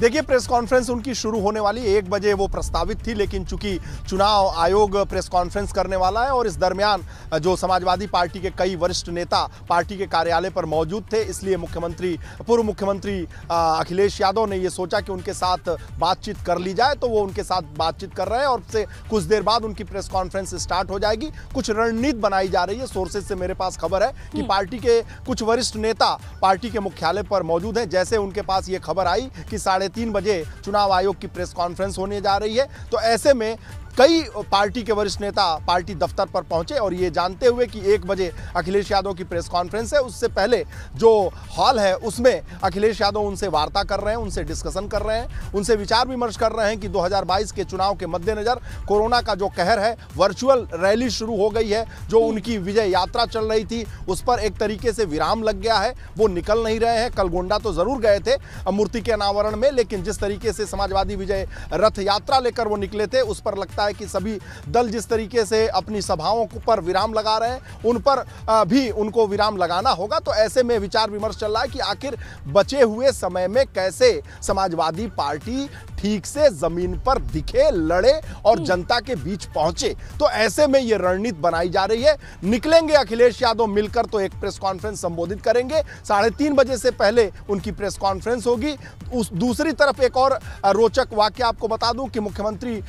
देखिए press conference उनकी शुरू होने वाली एक बजे वो प्रस्तावित थी लेकिन चूंकि चुनाव आयोग प्रेस कॉन्फ्रेंस करने वाला है और इस दरमियान जो समाजवादी पार्टी के कई वरिष्ठ नेता पार्टी के कार्यालय पर मौजूद थे इसलिए मुख्यमंत्री पूर्व मुख्यमंत्री अखिलेश यादव ने यह सोचा कि उनके साथ बातचीत कर ली जाए तो वो उनके साथ बातचीत कर रहे हैं और से कुछ देर बाद उनकी प्रेस कॉन्फ्रेंस स्टार्ट हो जाएगी कुछ रणनीति बनाई जा रही है सोर्सेज से मेरे पास खबर है कि हम्म। पार्टी के कुछ वरिष्ठ नेता पार्टी के मुख्यालय पर मौजूद हैं जैसे उनके पास ये खबर आई कि साढ़े साढ़े तीन बजे चुनाव आयोग की प्रेस कॉन्फ्रेंस होने जा रही है तो ऐसे में कई पार्टी के वरिष्ठ नेता पार्टी दफ्तर पर पहुंचे और ये जानते हुए कि एक बजे अखिलेश यादव की प्रेस कॉन्फ्रेंस है उससे पहले जो हॉल है उसमें अखिलेश यादव उनसे वार्ता कर रहे हैं उनसे डिस्कशन कर रहे हैं उनसे विचार विमर्श कर रहे हैं कि 2022 के चुनाव के मद्देनज़र कोरोना का जो कहर है वर्चुअल रैली शुरू हो गई है जो हम्म। उनकी विजय यात्रा चल रही थी उस पर एक तरीके से विराम लग गया है वो निकल नहीं रहे हैं कल गोंडा तो ज़रूर गए थे मूर्ति के अनावरण में लेकिन जिस तरीके से समाजवादी विजय रथ यात्रा लेकर वो निकले थे उस पर लगता है कि सभी दल जिस तरीके से अपनी सभाओं पर विराम लगा रहे हैं उन पर भी उनको विराम लगाना होगा तो ऐसे में विचार विमर्श चल रहा है कि आखिर बचे हुए समय में कैसे समाजवादी पार्टी ठीक से जमीन पर दिखे लड़े और हम्म। जनता के बीच पहुंचे तो ऐसे में ये रणनीति बनाई जा रही है निकलेंगे अखिलेश यादव मिलकर तो एक प्रेस कॉन्फ्रेंस संबोधित करेंगे साढ़े तीन बजे से पहले उनकी प्रेस कॉन्फ्रेंस होगी उस दूसरी तरफ एक और रोचक वाक्य आपको बता दूं कि मुख्यमंत्री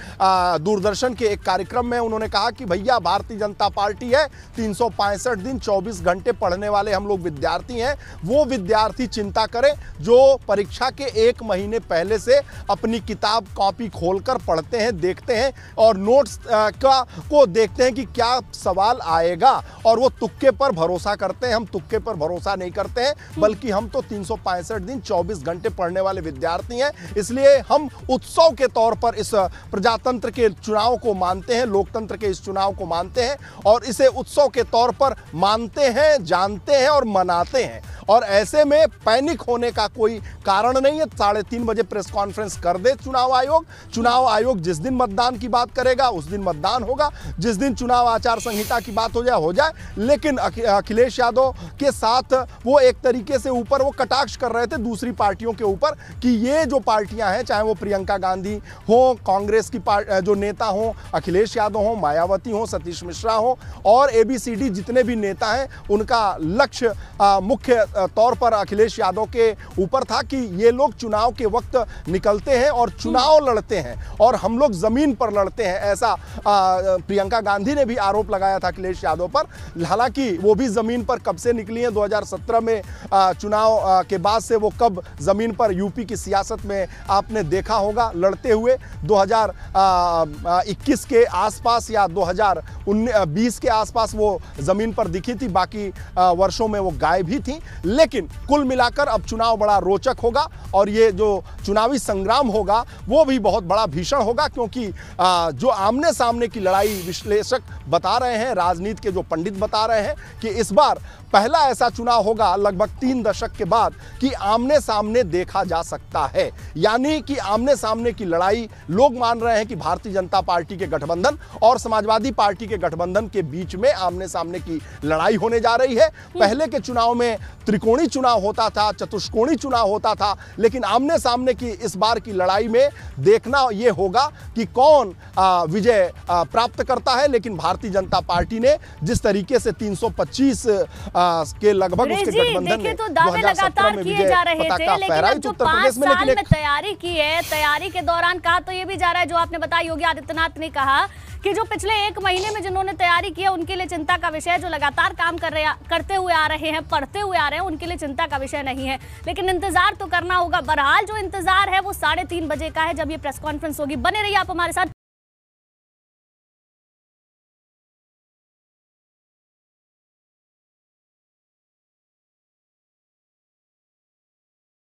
दूरदर्शन के एक कार्यक्रम में उन्होंने कहा कि भैया भारतीय जनता पार्टी है तीन दिन चौबीस घंटे पढ़ने वाले हम लोग विद्यार्थी हैं वो विद्यार्थी चिंता करें जो परीक्षा के एक महीने पहले से अपनी अपनी किताब कॉपी खोलकर पढ़ते हैं देखते हैं और नोट्स का को देखते हैं कि क्या सवाल आएगा और वो तुक्के पर भरोसा करते हैं हम तुक्के पर भरोसा नहीं करते हैं हम्म। बल्कि हम तो तीन दिन चौबीस घंटे पढ़ने वाले विद्यार्थी हैं इसलिए हम उत्सव के तौर पर इस प्रजातंत्र के चुनाव को मानते हैं लोकतंत्र के इस चुनाव को मानते हैं और इसे उत्सव के तौर पर मानते हैं जानते हैं और मनाते हैं और ऐसे में पैनिक होने का कोई कारण नहीं है साढ़े तीन बजे प्रेस कॉन्फ्रेंस कर दे चुनाव आयोग चुनाव आयोग जिस दिन मतदान की बात करेगा उस दिन मतदान होगा जिस दिन चुनाव आचार संहिता की बात हो जाए हो जाए लेकिन अखिलेश यादव के साथ वो एक तरीके से ऊपर वो कटाक्ष कर रहे थे दूसरी पार्टियों के ऊपर कि ये जो पार्टियां हैं चाहे वो प्रियंका गांधी हो कांग्रेस की जो नेता हो अखिलेश यादव हो मायावती हो सतीश मिश्रा हो और ए जितने भी नेता हैं उनका लक्ष्य मुख्य तौर पर अखिलेश यादव के ऊपर था कि ये लोग चुनाव के वक्त निकलते हैं और चुनाव लड़ते हैं और हम लोग ज़मीन पर लड़ते हैं ऐसा प्रियंका गांधी ने भी आरोप लगाया था अखिलेश यादव पर हालांकि वो भी ज़मीन पर कब से निकली हैं 2017 में चुनाव के बाद से वो कब ज़मीन पर यूपी की सियासत में आपने देखा होगा लड़ते हुए दो के आसपास या बीस के आसपास वो ज़मीन पर दिखी थी बाकी वर्षों में वो गायब ही थी लेकिन कुल मिलाकर अब चुनाव बड़ा रोचक होगा और ये जो चुनावी संग्राम होगा वो भी बहुत बड़ा भीषण होगा क्योंकि जो आमने सामने की लड़ाई विश्लेषक बता रहे हैं राजनीति के जो पंडित बता रहे हैं कि इस बार पहला ऐसा चुनाव होगा लगभग तीन दशक के बाद कि आमने सामने देखा जा सकता है यानी कि आमने सामने की लड़ाई लोग मान रहे हैं कि भारतीय जनता पार्टी के गठबंधन और समाजवादी पार्टी के गठबंधन के बीच में आमने सामने की लड़ाई होने जा रही है हम्म। पहले के चुनाव में त्रिकोणी चुनाव होता था चतुष्कोणी चुनाव होता था लेकिन आमने सामने की इस बार की लड़ाई में देखना ये होगा कि कौन विजय प्राप्त करता है लेकिन भारतीय जनता पार्टी ने जिस तरीके से 325 के लगभग उसके गठबंधन में तो दावे लगातार किए जा रहे थे लेकिन जो तो पांच साल में तैयारी की है तैयारी के दौरान कहा तो ये भी जा रहा है जो आपने बताया योगी आदित्यनाथ ने कहा कि जो पिछले एक महीने में जिन्होंने तैयारी की है उनके लिए चिंता का विषय है जो लगातार काम कर रहे करते हुए आ रहे हैं पढ़ते हुए आ रहे हैं उनके लिए चिंता का विषय नहीं है लेकिन इंतजार तो करना होगा बहरहाल जो इंतजार है वो साढ़े तीन बजे का है जब ये प्रेस कॉन्फ्रेंस होगी बने रही आप हमारे साथ